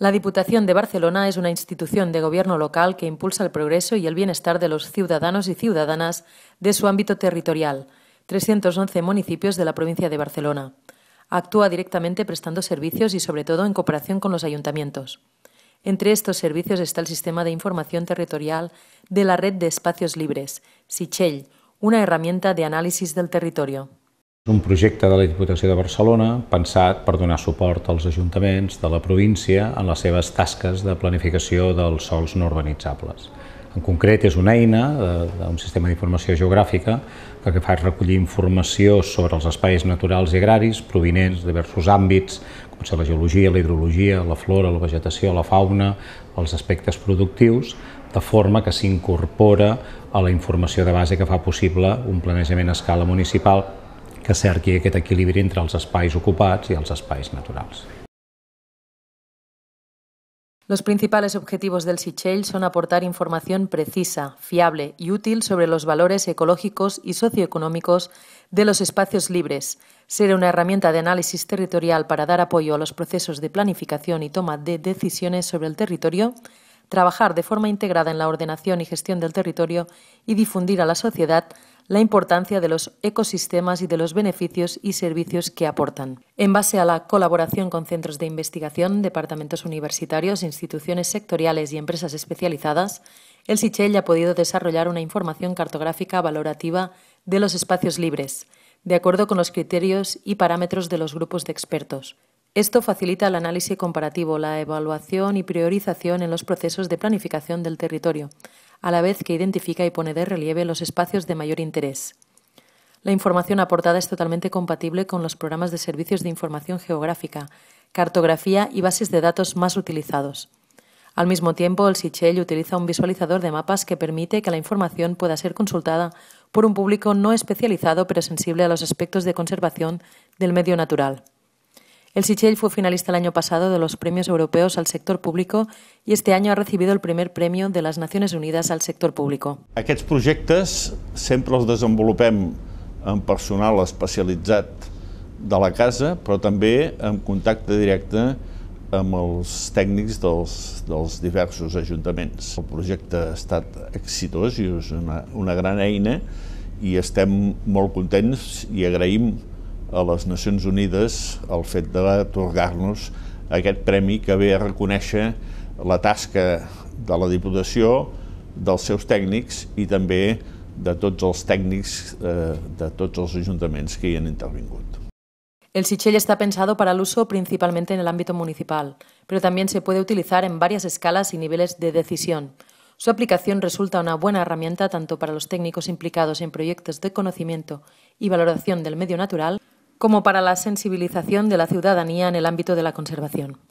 La Diputación de Barcelona es una institución de gobierno local que impulsa el progreso y el bienestar de los ciudadanos y ciudadanas de su ámbito territorial, 311 municipios de la provincia de Barcelona. Actúa directamente prestando servicios y sobre todo en cooperación con los ayuntamientos. Entre estos servicios está el Sistema de Información Territorial de la Red de Espacios Libres, SICHEL, una herramienta de análisis del territorio. Un projecte de la Diputació de Barcelona pensat per donar suport als ajuntaments de la província en les seves tasques de planificació dels sols no urbanitzables. En concret, és una eina eh, d'un sistema d'informació geogràfica que el que fa és recollir informació sobre els espais naturals i agraris provinents de diversos àmbits, com ser la geologia, la hidrologia, la flora, la vegetació, la fauna, els aspectes productius, de forma que s'incorpora a la informació de base que fa possible un planejament a escala municipal que cerqui aquest entre els espais ocupats y els espais naturales. Los principales objetivos del Sichel son aportar información precisa, fiable y útil sobre los valores ecológicos y socioeconómicos de los espacios libres, ser una herramienta de análisis territorial para dar apoyo a los procesos de planificación y toma de decisiones sobre el territorio, trabajar de forma integrada en la ordenación y gestión del territorio y difundir a la sociedad la importancia de los ecosistemas y de los beneficios y servicios que aportan. En base a la colaboración con centros de investigación, departamentos universitarios, instituciones sectoriales y empresas especializadas, el SICHEL ha podido desarrollar una información cartográfica valorativa de los espacios libres, de acuerdo con los criterios y parámetros de los grupos de expertos. Esto facilita el análisis comparativo, la evaluación y priorización en los procesos de planificación del territorio, a la vez que identifica y pone de relieve los espacios de mayor interés. La información aportada es totalmente compatible con los programas de servicios de información geográfica, cartografía y bases de datos más utilizados. Al mismo tiempo, el Sichel utiliza un visualizador de mapas que permite que la información pueda ser consultada por un público no especializado pero sensible a los aspectos de conservación del medio natural. El Sichel fue finalista el año pasado de los premios europeos al sector público y este año ha recibido el primer premio de las Naciones Unidas al sector público. Aquests projectes sempre els desenvolupem en personal especialitzat de la casa, però també en contacte directe amb els tècnics dels, dels diversos ajuntaments. El projecte ha estat exitós i és una, una gran eina i estem molt contents i agraïm a les Nacions Unides el fet d'atorgar-nos aquest premi que ve a reconèixer la tasca de la Diputació, dels seus tècnics i també de tots els tècnics eh, de tots els ajuntaments que hi han intervingut. El Sichel está pensado para el uso principalmente en el ámbito municipal, pero también se puede utilizar en varias escalas y niveles de decisión. Su aplicación resulta una buena herramienta tanto para los técnicos implicados en proyectos de conocimiento y valoración del medio natural como para la sensibilización de la ciudadanía en el ámbito de la conservación.